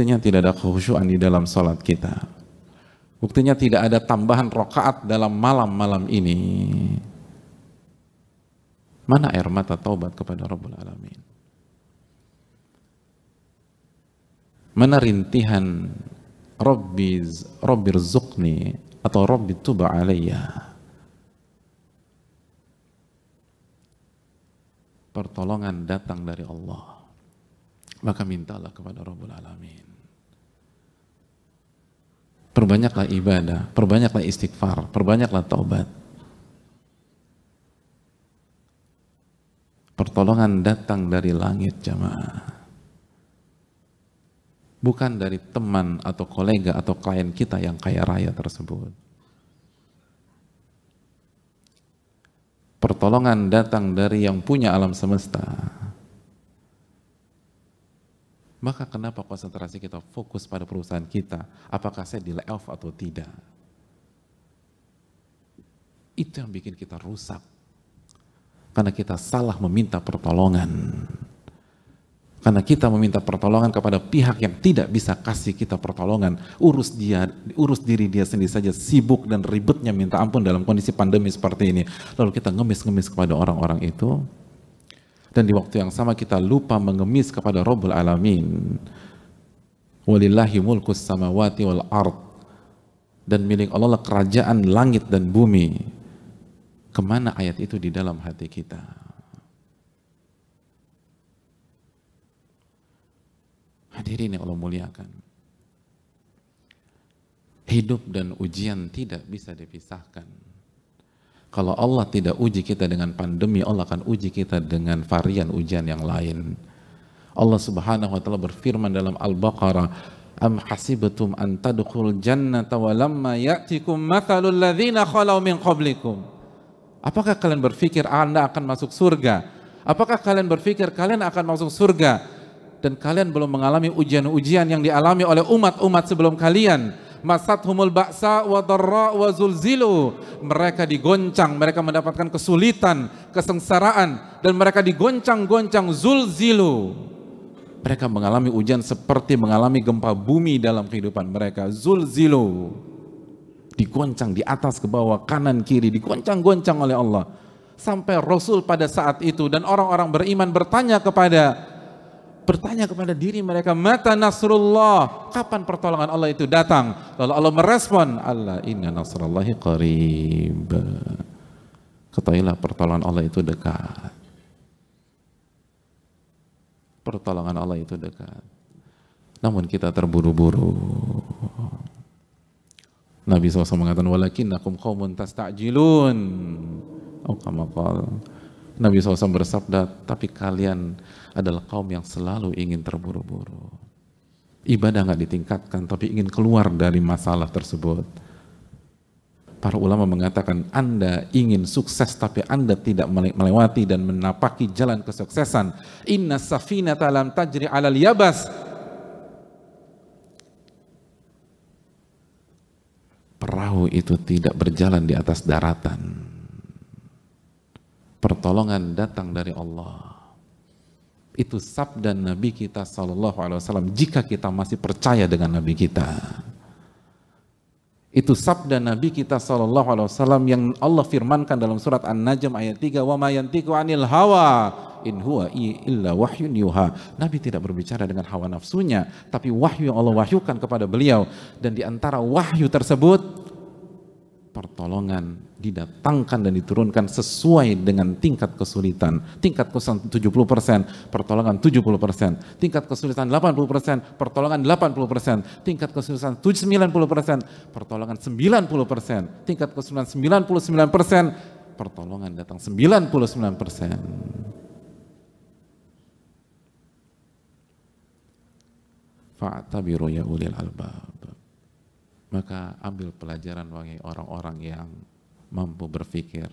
buktinya tidak ada kehusuan di dalam sholat kita. Buktinya tidak ada tambahan rokaat dalam malam-malam ini. Mana air mata taubat kepada Rabbul Alamin? Mana rintihan Rabbi, Rabbi Zukni atau Rabbi Tuba Alaiya? Pertolongan datang dari Allah maka mintalah kepada Rabbul Alamin. Perbanyaklah ibadah, perbanyaklah istighfar, perbanyaklah taubat. Pertolongan datang dari langit jamaah. Bukan dari teman atau kolega atau klien kita yang kaya raya tersebut. Pertolongan datang dari yang punya alam semesta maka kenapa konsentrasi kita fokus pada perusahaan kita? Apakah saya di layoff atau tidak? Itu yang bikin kita rusak. Karena kita salah meminta pertolongan. Karena kita meminta pertolongan kepada pihak yang tidak bisa kasih kita pertolongan. Urus dia, urus diri dia sendiri saja sibuk dan ribetnya minta ampun dalam kondisi pandemi seperti ini. Lalu kita ngemis-ngemis kepada orang-orang itu, dan di waktu yang sama kita lupa mengemis kepada Rabbul Alamin. Walillahi mulkus samawati wal ard. Dan milik Allah lah kerajaan langit dan bumi. Kemana ayat itu di dalam hati kita? Hadirin yang Allah muliakan. Hidup dan ujian tidak bisa dipisahkan. Kalau Allah tidak uji kita dengan pandemi, Allah akan uji kita dengan varian ujian yang lain. Allah Subhanahu wa taala berfirman dalam Al-Baqarah, Am hasibatum an tadkhul jannata wa lamma ya'tikum mathalul ladzina khalau min qablikum. Apakah kalian berpikir Anda akan masuk surga? Apakah kalian berpikir kalian akan masuk surga dan kalian belum mengalami ujian-ujian yang dialami oleh umat-umat sebelum kalian? masathumul baksa wa darra wa zulzilu. Mereka digoncang, mereka mendapatkan kesulitan, kesengsaraan dan mereka digoncang-goncang zulzilu. Mereka mengalami hujan seperti mengalami gempa bumi dalam kehidupan mereka. Zulzilu. Digoncang di atas ke bawah, kanan kiri, digoncang-goncang oleh Allah. Sampai Rasul pada saat itu dan orang-orang beriman bertanya kepada bertanya kepada diri mereka, "Mata nasrullah? Kapan pertolongan Allah itu datang?" Lalu Allah merespon, "Allah inna nasrullahi qarib." Ketahuilah pertolongan Allah itu dekat. Pertolongan Allah itu dekat. Namun kita terburu-buru. Nabi SAW mengatakan, walakin "Walakinnakum tas tasta'jilun." Oh, kama qala Nabi SAW bersabda, tapi kalian adalah kaum yang selalu ingin terburu-buru. Ibadah nggak ditingkatkan, tapi ingin keluar dari masalah tersebut. Para ulama mengatakan, Anda ingin sukses, tapi Anda tidak melewati dan menapaki jalan kesuksesan. Inna safina talam tajri alal yabas. Perahu itu tidak berjalan di atas daratan pertolongan datang dari Allah. Itu sabda Nabi kita Shallallahu Alaihi Wasallam. Jika kita masih percaya dengan Nabi kita, itu sabda Nabi kita Shallallahu Alaihi Wasallam yang Allah firmankan dalam surat An-Najm ayat 3 wa mayantiku anil hawa in huwa illa wahyun yuha. Nabi tidak berbicara dengan hawa nafsunya, tapi wahyu yang Allah wahyukan kepada beliau dan diantara wahyu tersebut pertolongan didatangkan dan diturunkan sesuai dengan tingkat kesulitan. Tingkat kesulitan 70%, pertolongan 70%. Tingkat kesulitan 80%, pertolongan 80%. Tingkat kesulitan 90%, pertolongan 90%. Tingkat kesulitan 99%, pertolongan datang 99%. Fa'tabiru ya ulil albab. Maka ambil pelajaran wangi orang-orang yang mampu berpikir